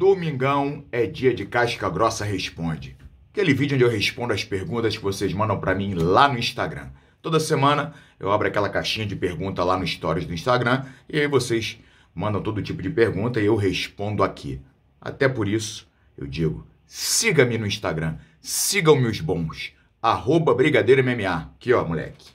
Domingão é dia de Casca Grossa Responde. Aquele vídeo onde eu respondo as perguntas que vocês mandam para mim lá no Instagram. Toda semana eu abro aquela caixinha de pergunta lá no Stories do Instagram e aí vocês mandam todo tipo de pergunta e eu respondo aqui. Até por isso, eu digo, siga-me no Instagram, sigam meus bons, arroba Brigadeiro MMA. Aqui, ó, moleque.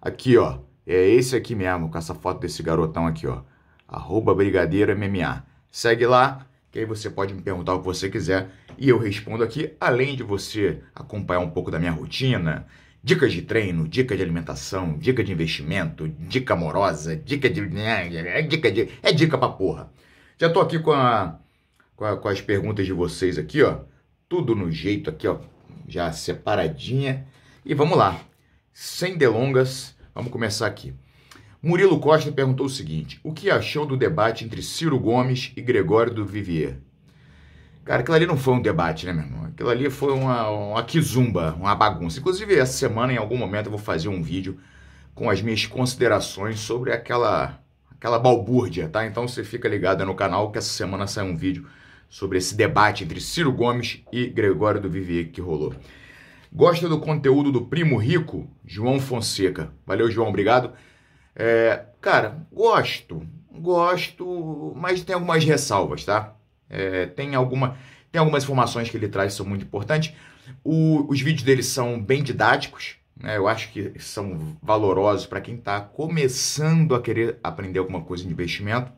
Aqui, ó, é esse aqui mesmo, com essa foto desse garotão aqui, ó. Arroba Brigadeiro MMA. Segue lá, que aí você pode me perguntar o que você quiser e eu respondo aqui, além de você acompanhar um pouco da minha rotina, dicas de treino, dica de alimentação, dica de investimento, dica amorosa, dica de. Né, é dica, de... é dica pra porra. Já tô aqui com, a... com, a... com as perguntas de vocês aqui, ó. Tudo no jeito aqui, ó. Já separadinha. E vamos lá. Sem delongas, vamos começar aqui. Murilo Costa perguntou o seguinte: o que achou do debate entre Ciro Gomes e Gregório do Vivier? Cara, aquilo ali não foi um debate, né, meu irmão? Aquilo ali foi uma, uma quizumba, uma bagunça. Inclusive, essa semana, em algum momento, eu vou fazer um vídeo com as minhas considerações sobre aquela, aquela balbúrdia, tá? Então você fica ligado no canal que essa semana sai um vídeo sobre esse debate entre Ciro Gomes e Gregório do Vivier que rolou. Gosta do conteúdo do Primo Rico? João Fonseca. Valeu, João, obrigado. É, cara, gosto, gosto, mas tem algumas ressalvas, tá? É, tem, alguma, tem algumas informações que ele traz que são muito importantes. O, os vídeos dele são bem didáticos, né? eu acho que são valorosos para quem está começando a querer aprender alguma coisa de investimento.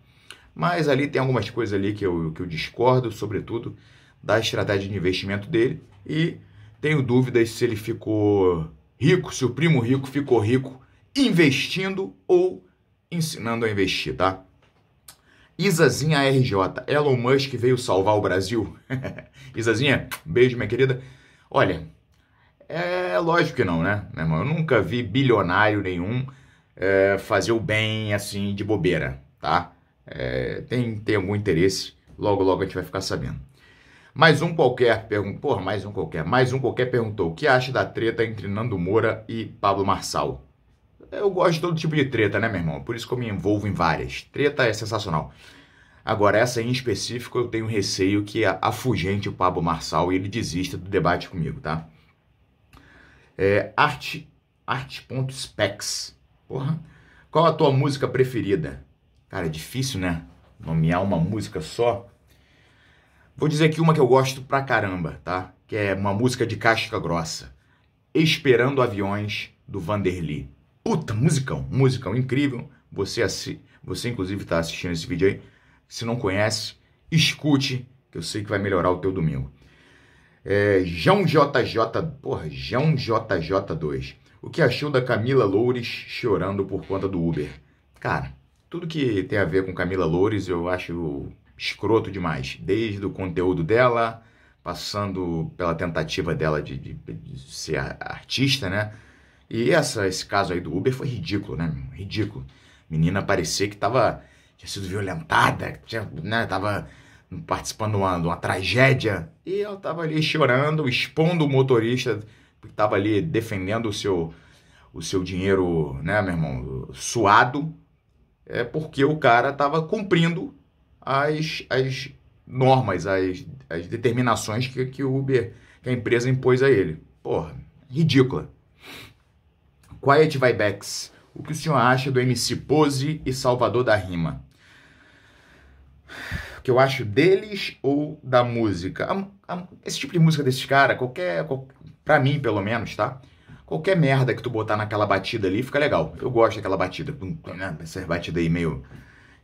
Mas ali tem algumas coisas ali que eu, que eu discordo, sobretudo da estratégia de investimento dele. E tenho dúvidas se ele ficou rico, se o primo rico ficou rico investindo ou ensinando a investir, tá? Isazinha RJ, Elon Musk veio salvar o Brasil? Isazinha, beijo, minha querida. Olha, é lógico que não, né? Eu nunca vi bilionário nenhum é, fazer o bem assim de bobeira, tá? É, tem, tem algum interesse, logo logo a gente vai ficar sabendo. Mais um qualquer perguntou, porra, mais um qualquer, mais um qualquer perguntou: o que acha da treta entre Nando Moura e Pablo Marçal? Eu gosto de todo tipo de treta, né, meu irmão? Por isso que eu me envolvo em várias. Treta é sensacional. Agora, essa em específico, eu tenho receio que afugente o Pablo Marçal e ele desista do debate comigo, tá? É, arte, arte.specs. Porra. Qual a tua música preferida? Cara, é difícil, né? Nomear uma música só. Vou dizer aqui uma que eu gosto pra caramba, tá? Que é uma música de casca grossa. Esperando Aviões, do Vanderly. Puta, musicão, musicão incrível. Você, você inclusive está assistindo esse vídeo aí. Se não conhece, escute, que eu sei que vai melhorar o teu domingo. É, João JJ, porra, João JJ2. O que achou da Camila Loures chorando por conta do Uber? Cara, tudo que tem a ver com Camila Loures eu acho escroto demais. Desde o conteúdo dela, passando pela tentativa dela de, de, de ser artista, né? E essa, esse caso aí do Uber foi ridículo, né? Ridículo. Menina parecia que tava. tinha sido violentada, tinha, né? Tava participando de uma, de uma tragédia. E ela tava ali chorando, expondo o motorista que tava ali defendendo o seu, o seu dinheiro, né, meu irmão, suado. É porque o cara tava cumprindo as, as normas, as, as determinações que, que o Uber, que a empresa impôs a ele. Porra, ridícula. Quiet Vibecks. O que o senhor acha do MC Pose e Salvador da Rima? O que eu acho deles ou da música? A, a, esse tipo de música desses caras, qualquer, qualquer. Pra mim, pelo menos, tá? Qualquer merda que tu botar naquela batida ali fica legal. Eu gosto daquela batida. Né? Essa batida aí meio.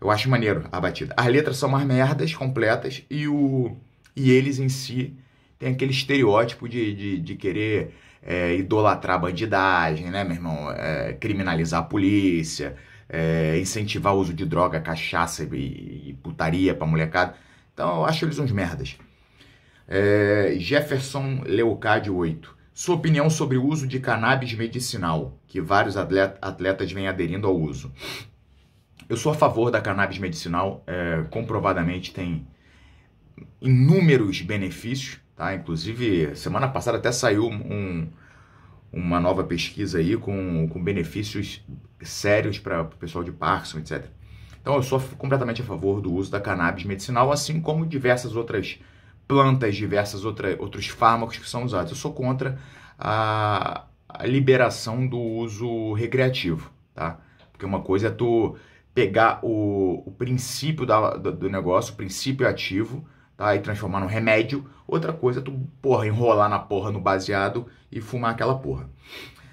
Eu acho maneiro a batida. As letras são umas merdas completas e o. E eles em si têm aquele estereótipo de, de, de querer é, idolatrar a bandidagem, né, meu irmão? É, criminalizar a polícia, é, incentivar o uso de droga, cachaça e, e putaria pra molecada. Então eu acho eles uns merdas. É, Jefferson Leocádio 8. Sua opinião sobre o uso de cannabis medicinal, que vários atleta, atletas vêm aderindo ao uso. Eu sou a favor da cannabis medicinal, é, comprovadamente tem inúmeros benefícios, Tá? Inclusive, semana passada até saiu um, uma nova pesquisa aí com, com benefícios sérios para o pessoal de Parkinson, etc. Então, eu sou completamente a favor do uso da cannabis medicinal, assim como diversas outras plantas, diversos outros fármacos que são usados. Eu sou contra a, a liberação do uso recreativo, tá? Porque uma coisa é tu pegar o, o princípio da, do, do negócio, o princípio ativo, tá? E transformar num remédio. Outra coisa é tu, porra, enrolar na porra no baseado e fumar aquela porra.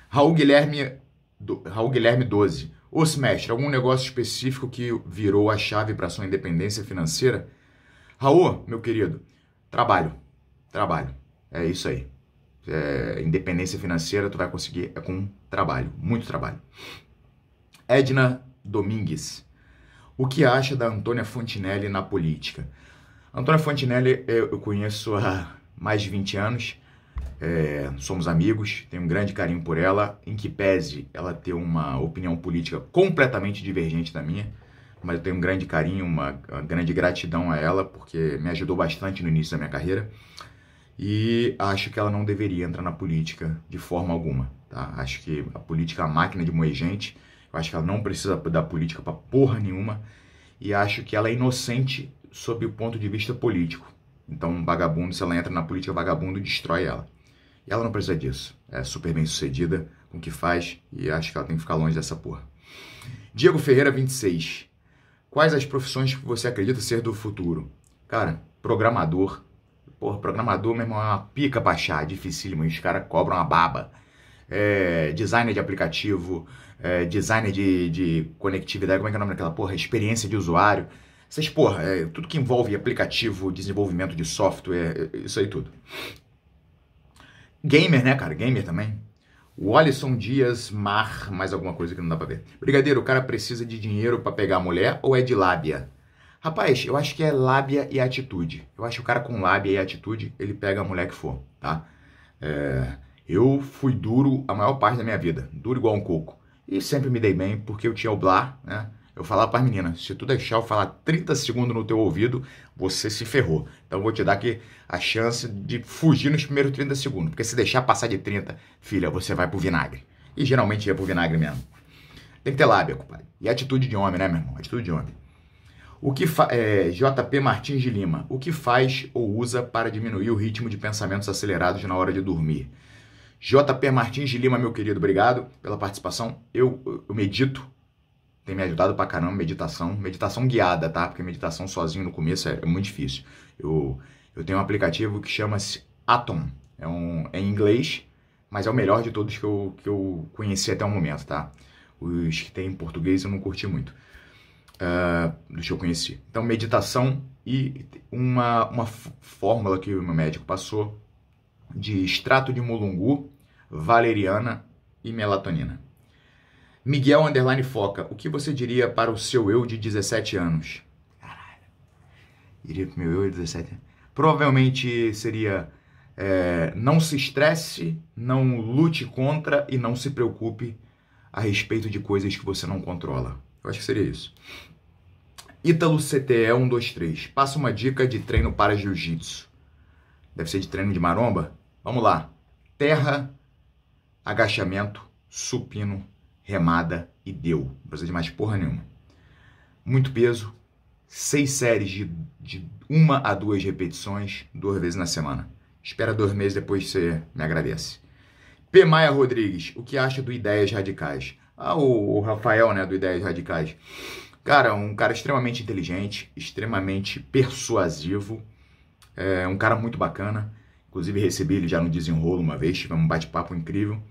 Raul Guilherme, do, Raul Guilherme 12. Ô, semestre, algum negócio específico que virou a chave para sua independência financeira? Raul, meu querido, trabalho. Trabalho. É isso aí. É, independência financeira tu vai conseguir é com trabalho, muito trabalho. Edna Domingues. O que acha da Antônia Fontinelli na política? Antônia Fontinelli eu conheço há mais de 20 anos, é, somos amigos, tenho um grande carinho por ela, em que pese ela ter uma opinião política completamente divergente da minha, mas eu tenho um grande carinho, uma, uma grande gratidão a ela, porque me ajudou bastante no início da minha carreira e acho que ela não deveria entrar na política de forma alguma. Tá? Acho que a política é a máquina de moer gente. Eu acho que ela não precisa da política para porra nenhuma. E acho que ela é inocente sob o ponto de vista político. Então, um vagabundo, se ela entra na política vagabundo, destrói ela. E ela não precisa disso. É super bem sucedida com o que faz e acho que ela tem que ficar longe dessa porra. Diego Ferreira, 26. Quais as profissões que você acredita ser do futuro? Cara, programador. Porra, programador, meu irmão, é uma pica pra achar. Dificílimo. os caras cobram a baba. É, designer de aplicativo, é, designer de, de conectividade, como é que é o nome daquela porra? Experiência de usuário. Vocês, porra, é, tudo que envolve aplicativo, desenvolvimento de software, é, é, isso aí tudo. Gamer, né, cara? Gamer também. Wallison Dias Mar, mais alguma coisa que não dá pra ver. Brigadeiro, o cara precisa de dinheiro para pegar a mulher ou é de lábia? Rapaz, eu acho que é lábia e atitude. Eu acho que o cara com lábia e atitude, ele pega a mulher que for, tá? É, eu fui duro a maior parte da minha vida, duro igual um coco. E sempre me dei bem porque eu tinha o blá, né? Eu falava para as meninas, se tu deixar eu falar 30 segundos no teu ouvido, você se ferrou. Então eu vou te dar aqui a chance de fugir nos primeiros 30 segundos, porque se deixar passar de 30, filha, você vai pro vinagre. E geralmente ia é pro vinagre mesmo. Tem que ter lábia, compadre. E atitude de homem, né, meu irmão? Atitude de homem. O que é, JP Martins de Lima, o que faz ou usa para diminuir o ritmo de pensamentos acelerados na hora de dormir? JP Martins de Lima, meu querido, obrigado pela participação. Eu, eu medito tem me ajudado pra caramba, meditação. Meditação guiada, tá? Porque meditação sozinho no começo é, é, muito difícil. Eu, eu tenho um aplicativo que chama-se Atom. É, um, é em inglês, mas é o melhor de todos que eu, que eu conheci até o momento, tá? Os que tem em português eu não curti muito. Uh, dos que eu conheci. Então, meditação e uma, uma fórmula que o meu médico passou de extrato de mulungu, valeriana e melatonina. Miguel Underline Foca, o que você diria para o seu eu de 17 anos? Caralho. Diria pro meu eu de 17 anos. Provavelmente seria é, não se estresse, não lute contra e não se preocupe a respeito de coisas que você não controla. Eu acho que seria isso. Ítalo CTE 123. Passa uma dica de treino para jiu-jitsu. Deve ser de treino de maromba? Vamos lá. Terra, agachamento, supino remada e deu. Não precisa de mais porra nenhuma. Muito peso, seis séries de, de uma a duas repetições, duas vezes na semana. Espera dois meses, depois você me agradece. P. Maia Rodrigues, o que acha do Ideias Radicais? Ah, o, o Rafael, né, do Ideias Radicais. Cara, um cara extremamente inteligente, extremamente persuasivo, é um cara muito bacana. Inclusive recebi ele já no desenrolo uma vez, tivemos um bate-papo incrível.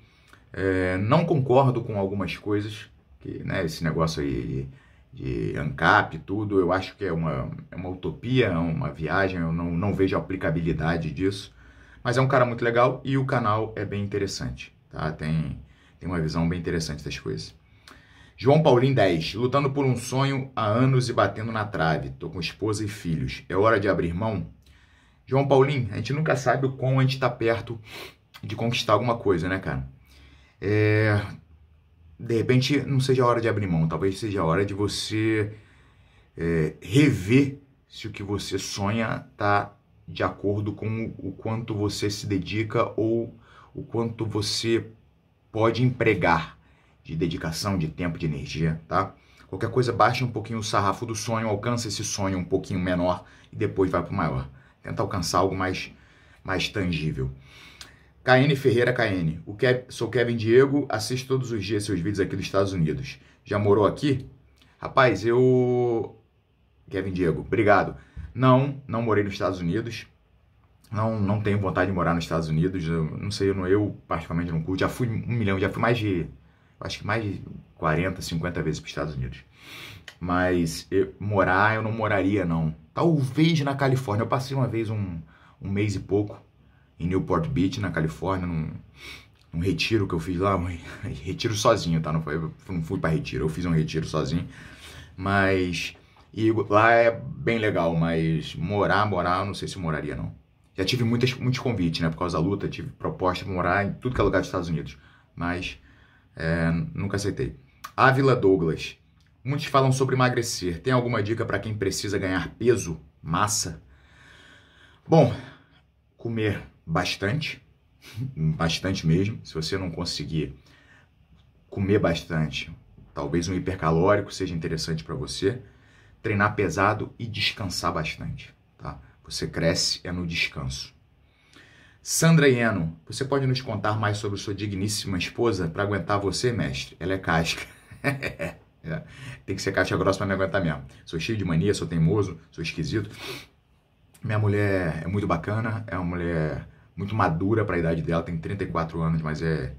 É, não concordo com algumas coisas, que, né, esse negócio aí de, de ANCAP e tudo, eu acho que é uma, é uma utopia, é uma viagem, eu não, não vejo aplicabilidade disso. Mas é um cara muito legal e o canal é bem interessante, tá? Tem, tem uma visão bem interessante das coisas. João Paulinho 10. Lutando por um sonho há anos e batendo na trave. Tô com esposa e filhos. É hora de abrir mão? João Paulinho, a gente nunca sabe o quão a gente está perto de conquistar alguma coisa, né, cara? é, de repente não seja a hora de abrir mão, talvez seja a hora de você é, rever se o que você sonha está de acordo com o quanto você se dedica ou o quanto você pode empregar de dedicação, de tempo, de energia, tá? Qualquer coisa, baixe um pouquinho o sarrafo do sonho, alcança esse sonho um pouquinho menor e depois vai para o maior. Tenta alcançar algo mais, mais tangível. KN Ferreira KN. O Ke Sou Kevin Diego, assisto todos os dias seus vídeos aqui dos Estados Unidos. Já morou aqui? Rapaz, eu. Kevin Diego, obrigado. Não, não morei nos Estados Unidos. Não, não tenho vontade de morar nos Estados Unidos. Eu, não sei, eu, eu particularmente não curto. Já fui um milhão, já fui mais de. Acho que mais de 40, 50 vezes para os Estados Unidos. Mas eu, morar, eu não moraria, não. Talvez na Califórnia. Eu passei uma vez um, um mês e pouco em Newport Beach, na Califórnia, num, num retiro que eu fiz lá, um retiro sozinho, tá? Não, foi, não fui para retiro, eu fiz um retiro sozinho. Mas e lá é bem legal, mas morar, morar, eu não sei se moraria não. Já tive muitas, muitos convites, né? Por causa da luta, tive proposta de morar em tudo que é lugar dos Estados Unidos, mas é, nunca aceitei. Ávila Douglas. Muitos falam sobre emagrecer. Tem alguma dica para quem precisa ganhar peso, massa? Bom, comer bastante, bastante mesmo. Se você não conseguir comer bastante, talvez um hipercalórico seja interessante para você. Treinar pesado e descansar bastante, tá? Você cresce é no descanso. Sandra Ieno, você pode nos contar mais sobre sua digníssima esposa para aguentar você, mestre? Ela é casca. É. Tem que ser caixa grossa para me aguentar mesmo. Sou cheio de mania, sou teimoso, sou esquisito. Minha mulher é muito bacana, é uma mulher muito madura para a idade dela, tem 34 anos, mas é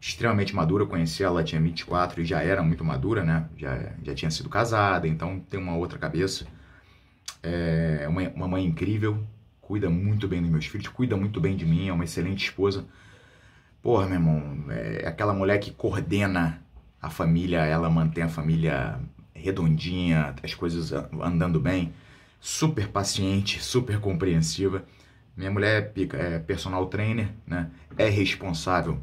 extremamente madura. Eu conheci ela, ela tinha 24 e já era muito madura, né? Já, já tinha sido casada, então tem uma outra cabeça. É uma, uma mãe incrível, cuida muito bem dos meus filhos, cuida muito bem de mim, é uma excelente esposa. Porra, meu irmão, é aquela mulher que coordena a família, ela mantém a família redondinha, as coisas andando bem, super paciente, super compreensiva. Minha mulher é, pica, é personal trainer, né? É responsável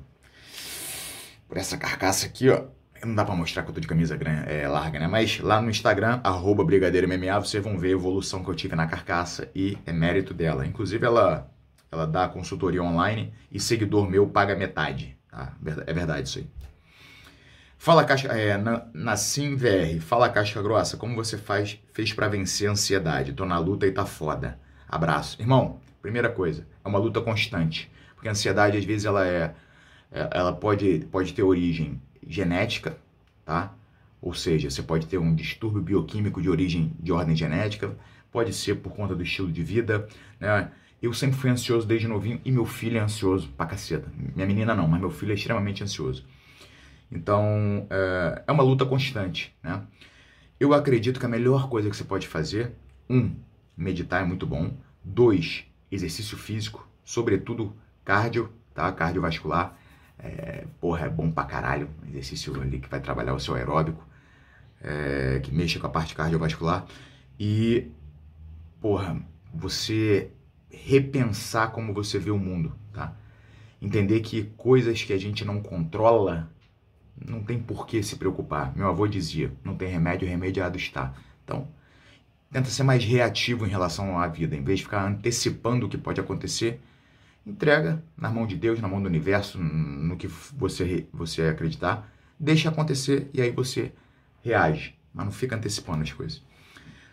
por essa carcaça aqui, ó. Não dá pra mostrar que eu tô de camisa grande, é, larga, né? Mas lá no Instagram, arroba vocês vão ver a evolução que eu tive na carcaça e é mérito dela. Inclusive, ela, ela dá consultoria online e seguidor meu paga metade, tá? É verdade isso aí. Fala caixa, é, na, na VR. fala caixa grossa, como você faz, fez para vencer a ansiedade? Tô na luta e tá foda. Abraço. Irmão, Primeira coisa, é uma luta constante, porque a ansiedade às vezes ela é, é ela pode pode ter origem genética, tá? Ou seja, você pode ter um distúrbio bioquímico de origem de ordem genética, pode ser por conta do estilo de vida, né? Eu sempre fui ansioso desde novinho e meu filho é ansioso pra caceta. Minha menina não, mas meu filho é extremamente ansioso. Então, é, é uma luta constante, né? Eu acredito que a melhor coisa que você pode fazer, um, meditar é muito bom. Dois, exercício físico, sobretudo cardio, tá? Cardiovascular. É, porra, é bom pra caralho. Exercício ali que vai trabalhar o seu aeróbico, é, que mexe com a parte cardiovascular. E, porra, você repensar como você vê o mundo, tá? Entender que coisas que a gente não controla não tem por que se preocupar. Meu avô dizia: não tem remédio, remediado está. Então, tenta ser mais reativo em relação à vida, em vez de ficar antecipando o que pode acontecer, entrega na mão de Deus, na mão do universo, no que você você acreditar, deixa acontecer e aí você reage, mas não fica antecipando as coisas.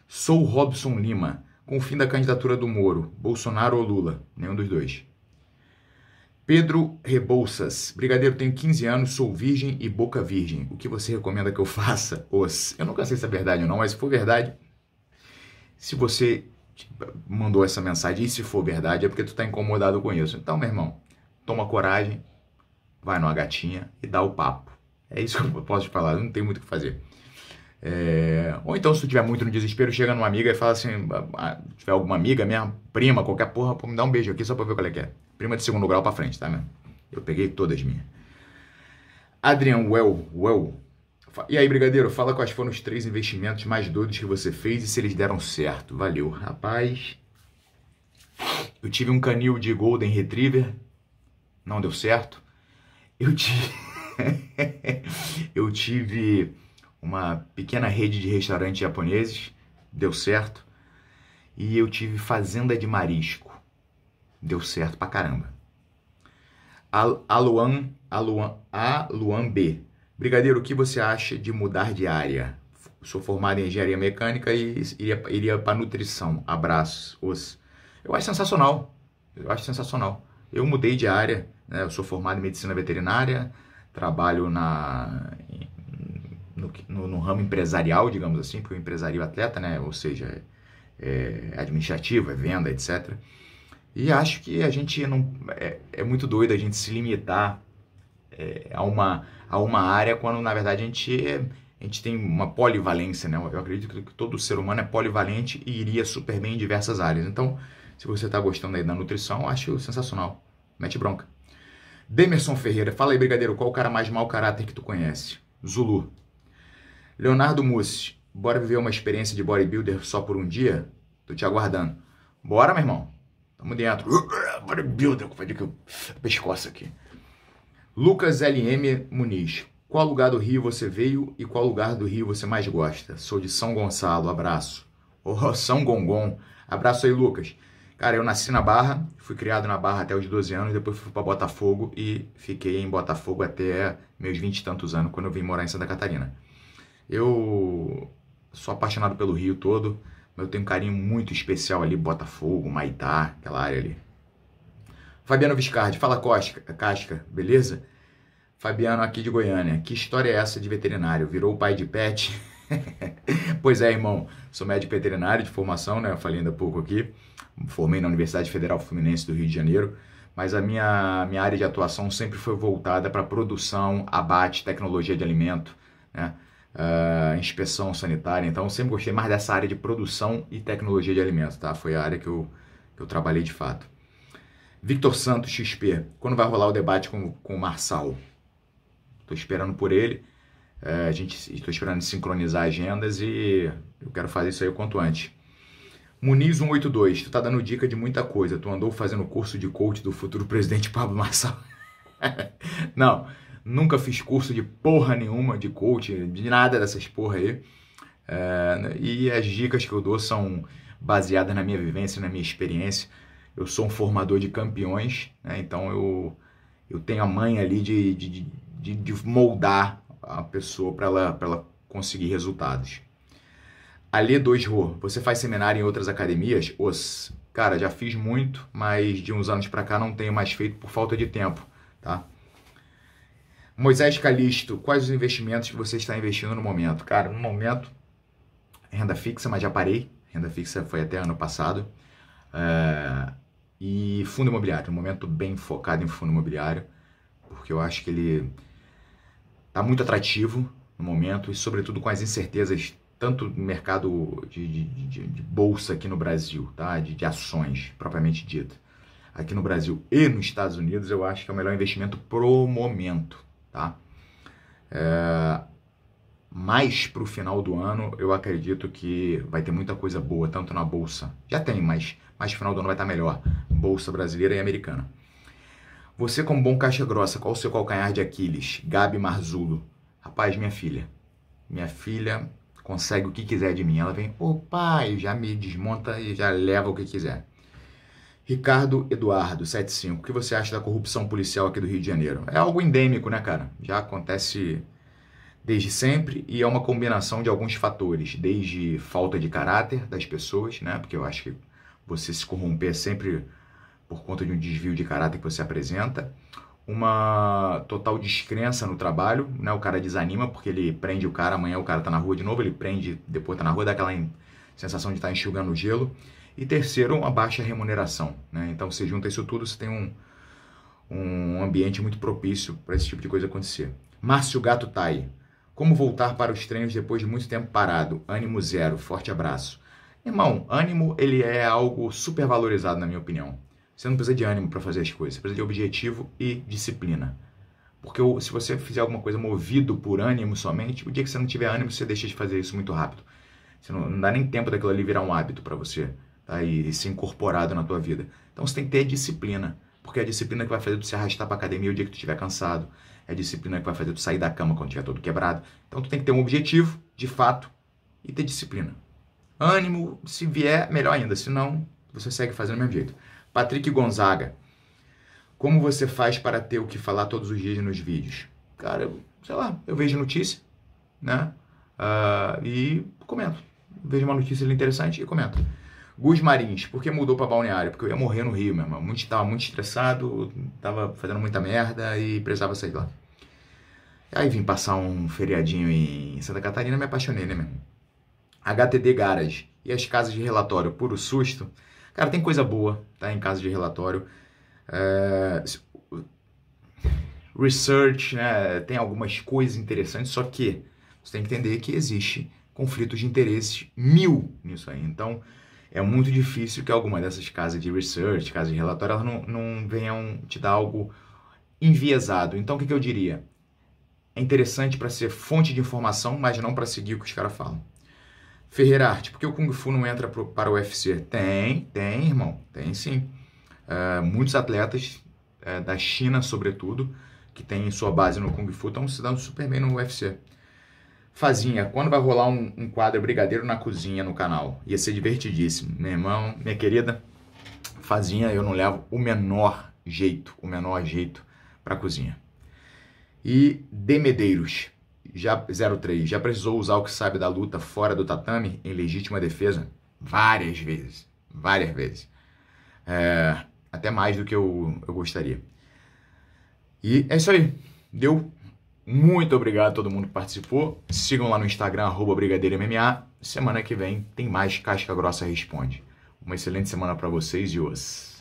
Sou Robson Lima, com o fim da candidatura do Moro, Bolsonaro ou Lula, nenhum dos dois. Pedro Rebouças, brigadeiro, tenho 15 anos, sou virgem e boca virgem. O que você recomenda que eu faça? Os, eu nunca sei se é verdade ou não, mas se for verdade, se você mandou essa mensagem e se for verdade é porque tu está incomodado com isso. Então, meu irmão, toma coragem, vai numa gatinha e dá o papo. É isso que eu posso te falar, não tem muito o que fazer. É... Ou então, se tu tiver muito no desespero, chega numa amiga e fala assim: ah, ah, se tiver alguma amiga, minha prima, qualquer porra, pô, me dá um beijo aqui só pra ver qual é que é. Prima de segundo grau pra frente, tá, meu? Eu peguei todas minhas. Adrian Well, Well, e aí, Brigadeiro, fala quais foram os três investimentos mais doidos que você fez e se eles deram certo. Valeu. Rapaz, eu tive um canil de Golden Retriever, não deu certo. Eu tive, eu tive uma pequena rede de restaurantes japoneses, deu certo. E eu tive fazenda de marisco, deu certo pra caramba. A, Luan, a Luan, a Luan B, Brigadeiro, o que você acha de mudar de área? Sou formado em engenharia mecânica e iria, iria para nutrição. Abraços. Eu acho sensacional. Eu acho sensacional. Eu mudei de área. Né? Eu sou formado em medicina veterinária, trabalho na no, no, no, ramo empresarial, digamos assim, porque o empresário é atleta, né? Ou seja, é, é administrativo, é venda, etc. E acho que a gente não é, é muito doido a gente se limitar é, a, uma, a uma área, quando na verdade a gente, é, a gente tem uma polivalência, né? Eu acredito que todo ser humano é polivalente e iria super bem em diversas áreas. Então, se você está gostando aí da nutrição, acho sensacional. Mete bronca. Demerson Ferreira, fala aí, brigadeiro, qual o cara mais mau caráter que tu conhece? Zulu. Leonardo Mussi, bora viver uma experiência de bodybuilder só por um dia? Tô te aguardando. Bora, meu irmão. Tamo dentro. Bodybuilder, com o pescoço aqui. Lucas LM Muniz. Qual lugar do Rio você veio e qual lugar do Rio você mais gosta? Sou de São Gonçalo, abraço. Oh, São Gongon. Abraço aí, Lucas. Cara, eu nasci na Barra, fui criado na Barra até os 12 anos, depois fui para Botafogo e fiquei em Botafogo até meus 20 e tantos anos, quando eu vim morar em Santa Catarina. Eu sou apaixonado pelo Rio todo, mas eu tenho um carinho muito especial ali, Botafogo, Maitá, aquela área ali. Fabiano Viscardi, fala Cosca, Casca, beleza? Fabiano aqui de Goiânia, que história é essa de veterinário? Virou pai de pet? pois é, irmão, sou médico veterinário de formação, né? Eu falei ainda há pouco aqui, formei na Universidade Federal Fluminense do Rio de Janeiro, mas a minha, minha área de atuação sempre foi voltada para produção, abate, tecnologia de alimento, né? Uh, inspeção sanitária, então sempre gostei mais dessa área de produção e tecnologia de alimentos, tá? Foi a área que eu, que eu trabalhei de fato. Victor Santos XP, quando vai rolar o debate com, com o Marçal? Estou esperando por ele. É, a gente estou esperando sincronizar agendas e eu quero fazer isso aí o quanto antes. Muniz 182, tu tá dando dica de muita coisa. Tu andou fazendo curso de coach do futuro presidente Pablo Marçal. Não, nunca fiz curso de porra nenhuma de coach, de nada dessas porra aí. É, e as dicas que eu dou são baseadas na minha vivência, na minha experiência eu sou um formador de campeões, né? então eu, eu tenho a mãe ali de, de, de, de moldar a pessoa para ela, ela conseguir resultados. Alê dois Rô, você faz seminário em outras academias? Os, cara, já fiz muito, mas de uns anos para cá não tenho mais feito por falta de tempo, tá? Moisés Calisto, quais os investimentos que você está investindo no momento? Cara, no momento, renda fixa, mas já parei. Renda fixa foi até ano passado. É, e fundo imobiliário. No momento, bem focado em fundo imobiliário, porque eu acho que ele está muito atrativo no momento e, sobretudo, com as incertezas tanto no mercado de, de, de, de, bolsa aqui no Brasil, tá? de, ações propriamente dita, aqui no Brasil e nos Estados Unidos, eu acho que é o melhor investimento pro momento. Tá? É, mais para o final do ano, eu acredito que vai ter muita coisa boa, tanto na Bolsa. Já tem, mas mais final do ano vai estar tá melhor. Bolsa brasileira e americana. Você, como bom caixa grossa, qual o seu calcanhar de Aquiles? Gabi Marzulo. Rapaz, minha filha. Minha filha consegue o que quiser de mim. Ela vem, ô pai, já me desmonta e já leva o que quiser. Ricardo Eduardo, 75. O que você acha da corrupção policial aqui do Rio de Janeiro? É algo endêmico, né, cara? Já acontece desde sempre e é uma combinação de alguns fatores, desde falta de caráter das pessoas, né? Porque eu acho que você se corromper é sempre por conta de um desvio de caráter que você apresenta, uma total descrença no trabalho, né? O cara desanima porque ele prende o cara, amanhã o cara tá na rua de novo, ele prende, depois tá na rua, dá aquela sensação de estar tá enxugando o gelo. E terceiro, uma baixa remuneração, né? Então você junta isso tudo, você tem um, um ambiente muito propício para esse tipo de coisa acontecer. Márcio Gato tá aí. Como voltar para os treinos depois de muito tempo parado? Ânimo zero. Forte abraço. Irmão, ânimo ele é algo super valorizado na minha opinião. Você não precisa de ânimo para fazer as coisas, você precisa de objetivo e disciplina. Porque se você fizer alguma coisa movido por ânimo somente, o dia que você não tiver ânimo, você deixa de fazer isso muito rápido. Você não, não dá nem tempo daquilo ali virar um hábito para você tá? e, e ser incorporado na tua vida. Então você tem que ter disciplina, porque é a disciplina que vai fazer você arrastar para academia o dia que tu estiver cansado. É a disciplina que vai fazer tu sair da cama quando estiver todo quebrado. Então tu tem que ter um objetivo, de fato, e ter disciplina. Ânimo, se vier, melhor ainda. Se não, você segue fazendo do mesmo jeito. Patrick Gonzaga. Como você faz para ter o que falar todos os dias nos vídeos? Cara, sei lá, eu vejo notícia, né? Uh, e comento. Vejo uma notícia interessante e comento. Gus Marins, por que mudou para Balneário? Porque eu ia morrer no Rio, meu irmão. Muito, tava muito estressado, tava fazendo muita merda e precisava sair lá. Aí vim passar um feriadinho em Santa Catarina, me apaixonei, né, meu irmão? HTD Garage e as casas de relatório, puro susto. Cara, tem coisa boa, tá? Em casa de relatório. É... Research, né? Tem algumas coisas interessantes, só que você tem que entender que existe conflitos de interesses mil nisso aí. Então, é muito difícil que alguma dessas casas de research, casas de relatório, elas não, não venham te dar algo enviesado. Então, o que, que eu diria? É interessante para ser fonte de informação, mas não para seguir o que os caras falam. Ferreira Arte, por que o Kung Fu não entra pro, para o UFC? Tem, tem, irmão, tem sim. Uh, muitos atletas, uh, da China sobretudo, que tem sua base no Kung Fu, estão se dando super bem no UFC. Fazinha, quando vai rolar um, um quadro Brigadeiro na Cozinha no canal? Ia ser divertidíssimo. Meu irmão, minha querida, Fazinha eu não levo o menor jeito, o menor jeito para cozinha. E Demedeiros, já 03, já precisou usar o que sabe da luta fora do tatame em legítima defesa? Várias vezes, várias vezes. É, até mais do que eu, eu gostaria. E é isso aí. Deu muito obrigado a todo mundo que participou. Sigam lá no Instagram, BrigadeiroMMA. Semana que vem tem mais Casca Grossa Responde. Uma excelente semana para vocês e os.